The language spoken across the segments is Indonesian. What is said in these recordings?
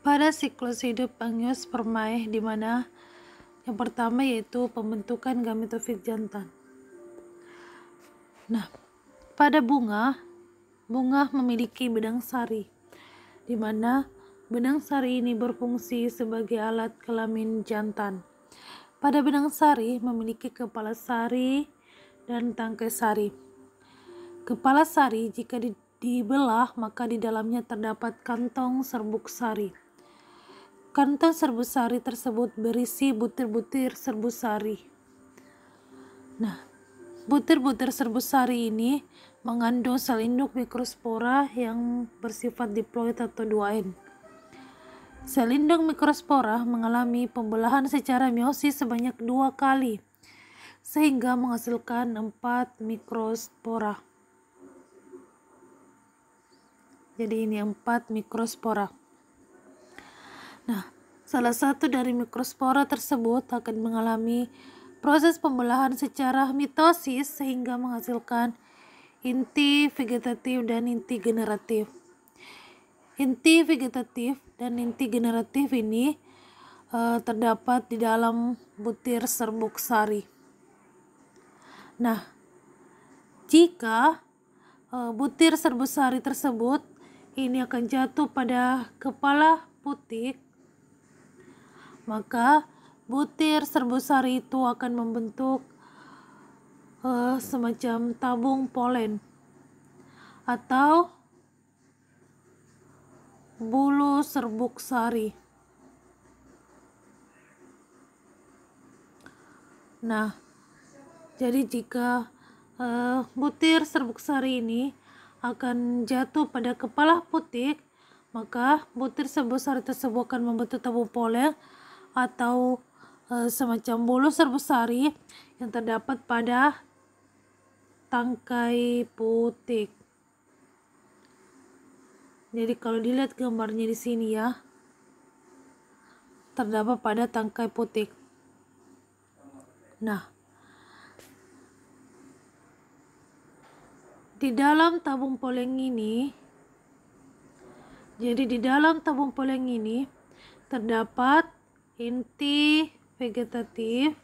pada siklus hidup angiospermae di mana yang pertama yaitu pembentukan gametofit jantan. Nah, pada bunga, bunga memiliki benang sari di mana benang sari ini berfungsi sebagai alat kelamin jantan. Pada benang sari memiliki kepala sari dan tangkai sari. Kepala sari jika dibelah maka di dalamnya terdapat kantong serbuk sari. Kantong serbusari tersebut berisi butir-butir serbusari. Nah, butir-butir serbusari ini mengandung sel induk mikrospora yang bersifat diploid atau 2N. Sel induk mikrospora mengalami pembelahan secara meiosis sebanyak dua kali, sehingga menghasilkan empat mikrospora. Jadi ini empat mikrospora. Nah, salah satu dari mikrospora tersebut akan mengalami proses pembelahan secara mitosis sehingga menghasilkan inti vegetatif dan inti generatif. Inti vegetatif dan inti generatif ini e, terdapat di dalam butir serbuk sari. Nah, jika e, butir serbuk sari tersebut ini akan jatuh pada kepala putik maka butir sari itu akan membentuk uh, semacam tabung polen atau bulu serbuk sari. Nah, jadi jika uh, butir serbuk sari ini akan jatuh pada kepala putik, maka butir serbuk sari tersebut akan membentuk tabung polen atau e, semacam bulu serbesari ya, yang terdapat pada tangkai putik. Jadi kalau dilihat gambarnya di sini ya, terdapat pada tangkai putik. Nah, di dalam tabung poleng ini, jadi di dalam tabung poleng ini terdapat inti vegetatif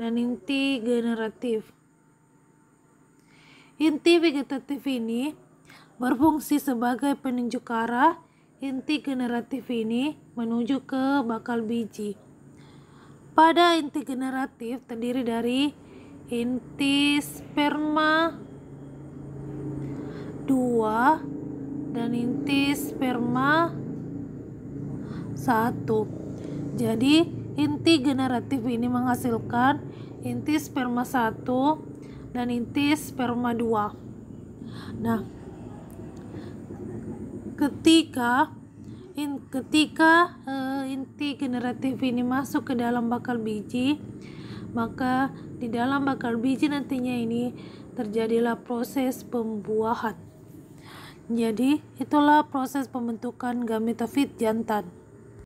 dan inti generatif. Inti vegetatif ini berfungsi sebagai penunjuk arah, inti generatif ini menuju ke bakal biji. Pada inti generatif terdiri dari inti sperma 2 dan inti sperma 1. Jadi inti generatif ini menghasilkan inti sperma 1 dan inti sperma 2. Nah, ketika in, ketika uh, inti generatif ini masuk ke dalam bakal biji, maka di dalam bakal biji nantinya ini terjadilah proses pembuahan. Jadi, itulah proses pembentukan gametofit jantan.